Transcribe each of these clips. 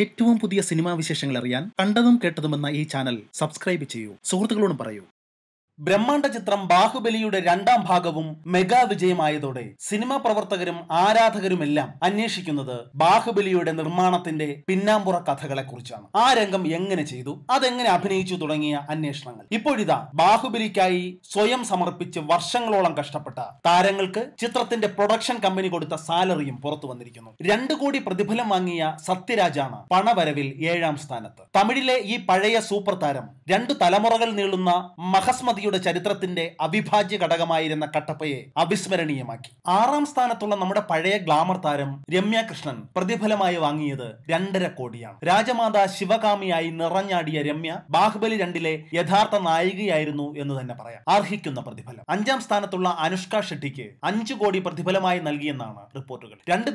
ഏറ്റവും പുതിയ സിനിമാ വിശേഷങ്ങൾ അറിയാൻ കണ്ടതും കേട്ടതുമെന്ന ഈ ചാനൽ സബ്സ്ക്രൈബ് ചെയ്യൂ സുഹൃത്തുക്കളോടും പറയൂ ബ്രഹ്മാണ്ട ചിത്രം ബാഹുബലിയുടെ രണ്ടാം ഭാഗവും മെഗാ വിജയമായതോടെ സിനിമാ പ്രവർത്തകരും ആരാധകരുമെല്ലാം അന്വേഷിക്കുന്നത് ബാഹുബലിയുടെ നിർമ്മാണത്തിന്റെ പിന്നാമ്പുറ കഥകളെ കുറിച്ചാണ് ആ രംഗം എങ്ങനെ ചെയ്തു അതെങ്ങനെ അഭിനയിച്ചു തുടങ്ങിയ അന്വേഷണങ്ങൾ ഇപ്പോഴിതാ ബാഹുബലിക്കായി സ്വയം സമർപ്പിച്ച് വർഷങ്ങളോളം കഷ്ടപ്പെട്ട താരങ്ങൾക്ക് ചിത്രത്തിന്റെ പ്രൊഡക്ഷൻ കമ്പനി കൊടുത്ത സാലറിയും പുറത്തു വന്നിരിക്കുന്നു രണ്ടു കോടി പ്രതിഫലം വാങ്ങിയ സത്യരാജാണ് പണവരവിൽ ഏഴാം സ്ഥാനത്ത് തമിഴിലെ ഈ പഴയ സൂപ്പർ താരം രണ്ടു തലമുറകൾ നീളുന്ന മഹസ്മതിയുടെ ഇന്ത്യയുടെ ചരിത്രത്തിന്റെ അവിഭാജ്യ ഘടകമായിരുന്ന കട്ടപ്പയെ അവിസ്മരണീയമാക്കി ആറാം സ്ഥാനത്തുള്ള നമ്മുടെ പഴയ ഗ്ലാമർ താരം രമ്യ കൃഷ്ണൻ പ്രതിഫലമായി വാങ്ങിയത് രണ്ടര കോടിയാണ് രാജമാതാ ശിവകാമിയായി നിറഞ്ഞാടിയ രമ്യ ബാഹുബലി രണ്ടിലെ യഥാർത്ഥ നായികയായിരുന്നു എന്ന് തന്നെ പറയാം അർഹിക്കുന്ന പ്രതിഫലം അഞ്ചാം സ്ഥാനത്തുള്ള അനുഷ്ക ഷെട്ടിക്ക് അഞ്ചു കോടി പ്രതിഫലമായി നൽകിയെന്നാണ് റിപ്പോർട്ടുകൾ രണ്ട്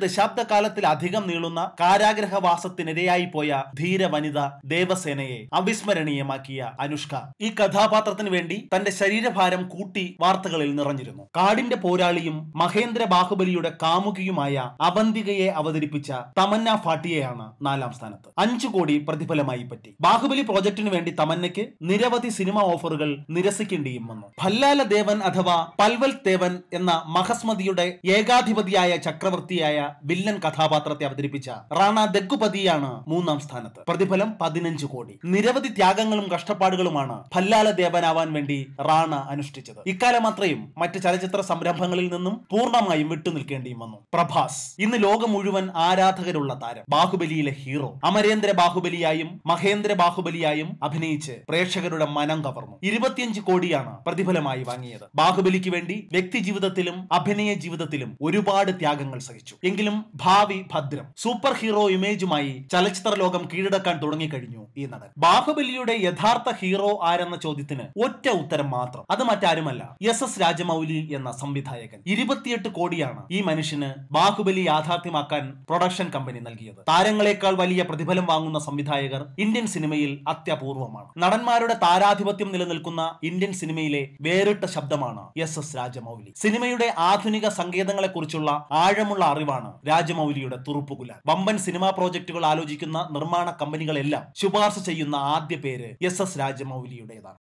കാലത്തിലധികം നീളുന്ന കാരാഗ്രഹവാസത്തിനിരയായി പോയ ധീര വനിത ദേവസേനയെ അവിസ്മരണീയമാക്കിയ അനുഷ്ക ഈ കഥാപാത്രത്തിന് വേണ്ടി തന്റെ ശരീരഭാരം കൂട്ടി വാർത്തകളിൽ നിറഞ്ഞിരുന്നു കാടിന്റെ പോരാളിയും മഹേന്ദ്ര ബാഹുബലിയുടെ കാമുകിയുമായ അവന്തികയെ അവതരിപ്പിച്ച തമന്ന ഫാട്ടിയെയാണ് നാലാം സ്ഥാനത്ത് അഞ്ചു കോടി പ്രതിഫലമായി പറ്റി ബാഹുബലി പ്രോജക്ടിനു വേണ്ടി തമന്നയ്ക്ക് നിരവധി സിനിമ ഓഫറുകൾ നിരസിക്കേണ്ടിയും വന്നു ഭല്ലാല ദേവൻ അഥവാ പൽവൽ ദേവൻ എന്ന മഹസ്മതിയുടെ ഏകാധിപതിയായ ചക്രവർത്തിയായ വില്ലൻ കഥാപാത്രത്തെ അവതരിപ്പിച്ച റാണ ദഗ്ഗുപതിയാണ് മൂന്നാം സ്ഥാനത്ത് പ്രതിഫലം പതിനഞ്ചു കോടി നിരവധി ത്യാഗങ്ങളും കഷ്ടപ്പാടുകളുമാണ് ഭല്ലാല ദേവനാവാൻ വേണ്ടി റാണ അനുഷ്ഠിച്ചത് ഇക്കാലം അത്രയും മറ്റ് ചലച്ചിത്ര സംരംഭങ്ങളിൽ നിന്നും പൂർണ്ണമായും വിട്ടുനിൽക്കേണ്ടിയും വന്നു പ്രഭാസ് ഇന്ന് ലോകം മുഴുവൻ ആരാധകരുള്ള താരം ബാഹുബലിയിലെ ഹീറോ അമരേന്ദ്ര ബാഹുബലിയായും മഹേന്ദ്ര ബാഹുബലിയായും അഭിനയിച്ച് പ്രേക്ഷകരുടെ മനം കവർന്നു ഇരുപത്തിയഞ്ച് കോടിയാണ് പ്രതിഫലമായി വാങ്ങിയത് ബാഹുബലിക്ക് വേണ്ടി വ്യക്തി ജീവിതത്തിലും അഭിനയ ജീവിതത്തിലും ഒരുപാട് ത്യാഗങ്ങൾ സഹിച്ചു എങ്കിലും ഭാവി ഭദ്രം സൂപ്പർ ഹീറോ ഇമേജുമായി ചലച്ചിത്ര ലോകം കീഴടക്കാൻ തുടങ്ങിക്കഴിഞ്ഞു ഈ നടൻ ബാഹുബലിയുടെ യഥാർത്ഥ ഹീറോ ആരെന്ന ചോദ്യത്തിന് ഒറ്റ ഉത്തരം ഉത്തരം മാത്രം അത് മറ്റാരുമല്ല എസ് എസ് രാജമൗലി എന്ന സംവിധായകൻ ഇരുപത്തിയെട്ട് കോടിയാണ് ഈ മനുഷ്യന് ബാഹുബലി യാഥാർത്ഥ്യമാക്കാൻ പ്രൊഡക്ഷൻ കമ്പനി നൽകിയത് താരങ്ങളെക്കാൾ വലിയ പ്രതിഫലം വാങ്ങുന്ന സംവിധായകർ ഇന്ത്യൻ സിനിമയിൽ അത്യപൂർവമാണ് നടന്മാരുടെ താരാധിപത്യം നിലനിൽക്കുന്ന ഇന്ത്യൻ സിനിമയിലെ വേറിട്ട ശബ്ദമാണ് എസ് എസ് രാജമൗലി സിനിമയുടെ ആധുനിക കുറിച്ചുള്ള ആഴമുള്ള അറിവാണ് രാജമൗലിയുടെ തുറുപ്പുകുല വമ്പൻ സിനിമാ പ്രോജക്റ്റുകൾ ആലോചിക്കുന്ന നിർമ്മാണ കമ്പനികളെല്ലാം ശുപാർശ ചെയ്യുന്ന ആദ്യ പേര് എസ് എസ് രാജമൗലിയുടേതാണ്